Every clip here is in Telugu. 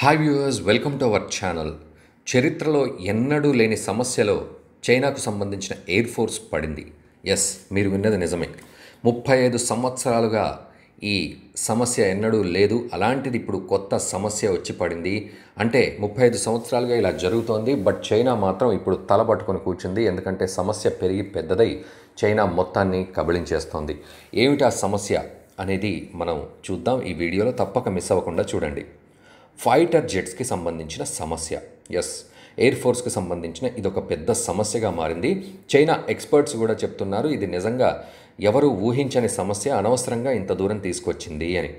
hi viewers welcome to our channel చరిత్రలో ఎన్నడూ లేని సమస్యలో చైనాకు సంబంధించిన ఎయిర్ ఫోర్స్ పడింది ఎస్ మీరు విన్నది నిజమే ముప్పై ఐదు సంవత్సరాలుగా ఈ సమస్య ఎన్నడూ లేదు అలాంటిది ఇప్పుడు కొత్త సమస్య వచ్చి పడింది అంటే ముప్పై ఐదు సంవత్సరాలుగా ఇలా జరుగుతోంది బట్ చైనా మాత్రం ఇప్పుడు తలబట్టుకొని కూర్చుంది ఎందుకంటే సమస్య పెరిగి పెద్దదై చైనా మొత్తాన్ని కబళించేస్తోంది ఏమిటా సమస్య అనేది మనం చూద్దాం ఈ వీడియోలో తప్పక మిస్ అవ్వకుండా చూడండి ఫైటర్ జెట్స్కి సంబంధించిన సమస్య ఎస్ ఎయిర్ ఫోర్స్కి సంబంధించిన ఇది ఒక పెద్ద సమస్యగా మారింది చైనా ఎక్స్పర్ట్స్ కూడా చెప్తున్నారు ఇది నిజంగా ఎవరు ఊహించని సమస్య అనవసరంగా ఇంత దూరం తీసుకొచ్చింది అని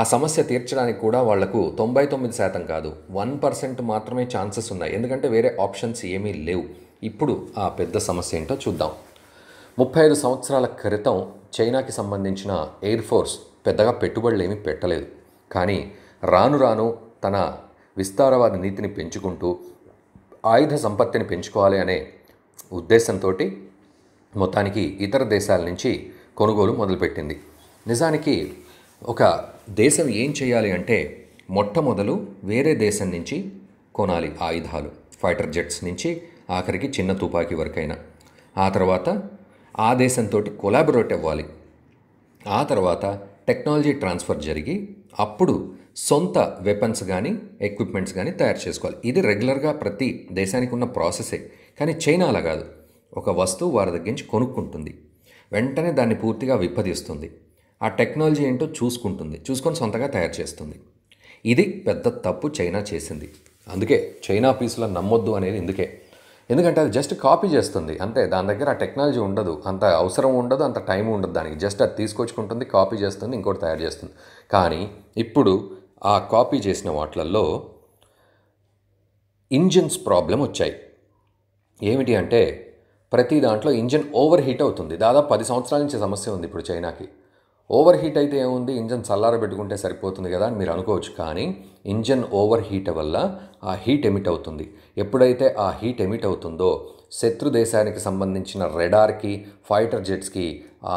ఆ సమస్య తీర్చడానికి కూడా వాళ్లకు తొంభై తొమ్మిది శాతం కాదు వన్ పర్సెంట్ మాత్రమే ఛాన్సెస్ ఉన్నాయి ఎందుకంటే వేరే ఆప్షన్స్ ఏమీ లేవు ఇప్పుడు ఆ పెద్ద సమస్య ఏంటో చూద్దాం ముప్పై ఐదు సంవత్సరాల క్రితం చైనాకి సంబంధించిన ఎయిర్ ఫోర్స్ పెద్దగా పెట్టుబడులు ఏమీ పెట్టలేదు కానీ రాను రాను తన విస్తారవాద నీతిని పెంచుకుంటూ ఆయుధ సంపత్తిని పెంచుకోవాలి అనే ఉద్దేశంతో మొత్తానికి ఇతర దేశాల నుంచి కొనుగోలు మొదలుపెట్టింది నిజానికి ఒక దేశం ఏం చేయాలి అంటే మొట్టమొదలు వేరే దేశం నుంచి కొనాలి ఆయుధాలు ఫైటర్ జెట్స్ నుంచి ఆఖరికి చిన్న తుపాకీ వరకైనా ఆ తర్వాత ఆ దేశంతో కొలాబరేట్ అవ్వాలి ఆ తర్వాత టెక్నాలజీ ట్రాన్స్ఫర్ జరిగి అప్పుడు సొంత వెపన్స్ కానీ ఎక్విప్మెంట్స్ కానీ తయారు చేసుకోవాలి ఇది రెగ్యులర్గా ప్రతి దేశానికి ఉన్న ప్రాసెసే కానీ చైనా అలా కాదు ఒక వస్తువు వారి దగ్గర నుంచి కొనుక్కుంటుంది వెంటనే దాన్ని పూర్తిగా విప్పదీస్తుంది ఆ టెక్నాలజీ ఏంటో చూసుకుంటుంది చూసుకొని సొంతగా తయారు చేస్తుంది ఇది పెద్ద తప్పు చైనా చేసింది అందుకే చైనా పీసులను నమ్మొద్దు అనేది ఇందుకే ఎందుకంటే అది జస్ట్ కాపీ చేస్తుంది అంతే దాని దగ్గర ఆ టెక్నాలజీ ఉండదు అంత అవసరం ఉండదు అంత టైం ఉండదు దానికి జస్ట్ అది తీసుకొచ్చుకుంటుంది కాపీ చేస్తుంది ఇంకోటి తయారు చేస్తుంది కానీ ఇప్పుడు ఆ కాపీ చేసిన వాటిలలో ఇంజిన్స్ ప్రాబ్లం వచ్చాయి ఏమిటి అంటే ప్రతి దాంట్లో ఇంజిన్ ఓవర్ హీట్ అవుతుంది దాదాపు పది సంవత్సరాల నుంచి సమస్య ఉంది ఇప్పుడు చైనాకి ఓవర్ హీట్ అయితే ఏముంది ఇంజన్ చల్లార పెట్టుకుంటే సరిపోతుంది కదా అని మీరు అనుకోవచ్చు కానీ ఇంజన్ ఓవర్ హీట్ వల్ల ఆ హీట్ ఎమిట్ అవుతుంది ఎప్పుడైతే ఆ హీట్ ఎమిట్ అవుతుందో శత్రు దేశానికి సంబంధించిన రెడార్కి ఫైటర్ జెట్స్కి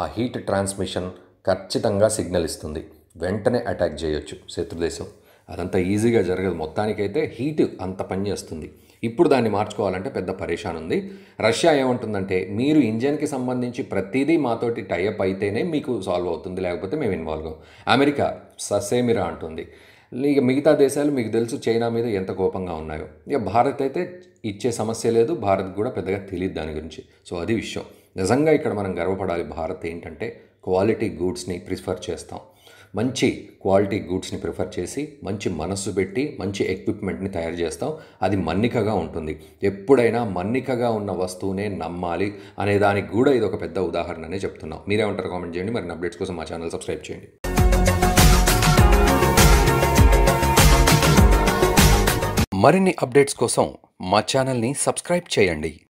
ఆ హీట్ ట్రాన్స్మిషన్ ఖచ్చితంగా సిగ్నల్ ఇస్తుంది వెంటనే అటాక్ చేయొచ్చు శత్రుదేశం అదంతా ఈజీగా జరగదు మొత్తానికైతే హీట్ అంత పనిచేస్తుంది ఇప్పుడు దాన్ని మార్చుకోవాలంటే పెద్ద పరేషాన్ ఉంది రష్యా ఏమంటుందంటే మీరు ఇంజన్కి సంబంధించి ప్రతిదీ మాతోటి టైఅప్ అయితేనే మీకు సాల్వ్ అవుతుంది లేకపోతే మేము ఇన్వాల్వ్ అమెరికా ససేమిరా అంటుంది ఇక మిగతా దేశాలు మీకు తెలుసు చైనా మీద ఎంత కోపంగా ఉన్నాయో ఇక భారత్ అయితే ఇచ్చే సమస్య లేదు భారత్ కూడా పెద్దగా తెలియదు దాని గురించి సో అది విషయం నిజంగా ఇక్కడ మనం గర్వపడాలి భారత్ ఏంటంటే క్వాలిటీ గూడ్స్ని ప్రిఫర్ చేస్తాం మంచి క్వాలిటీ గూడ్స్ని ప్రిఫర్ చేసి మంచి మనస్సు పెట్టి మంచి ఎక్విప్మెంట్ని తయారు చేస్తాం అది మన్నికగా ఉంటుంది ఎప్పుడైనా మన్నికగా ఉన్న వస్తువునే నమ్మాలి అనే దానికి కూడా ఇది ఒక పెద్ద ఉదాహరణనే చెప్తున్నాం మీరేమంటారు కామెంట్ చేయండి మరి అప్డేట్స్ కోసం మా ఛానల్ సబ్స్క్రైబ్ చేయండి మరిన్ని అప్డేట్స్ కోసం మా ఛానల్ని సబ్స్క్రైబ్ చేయండి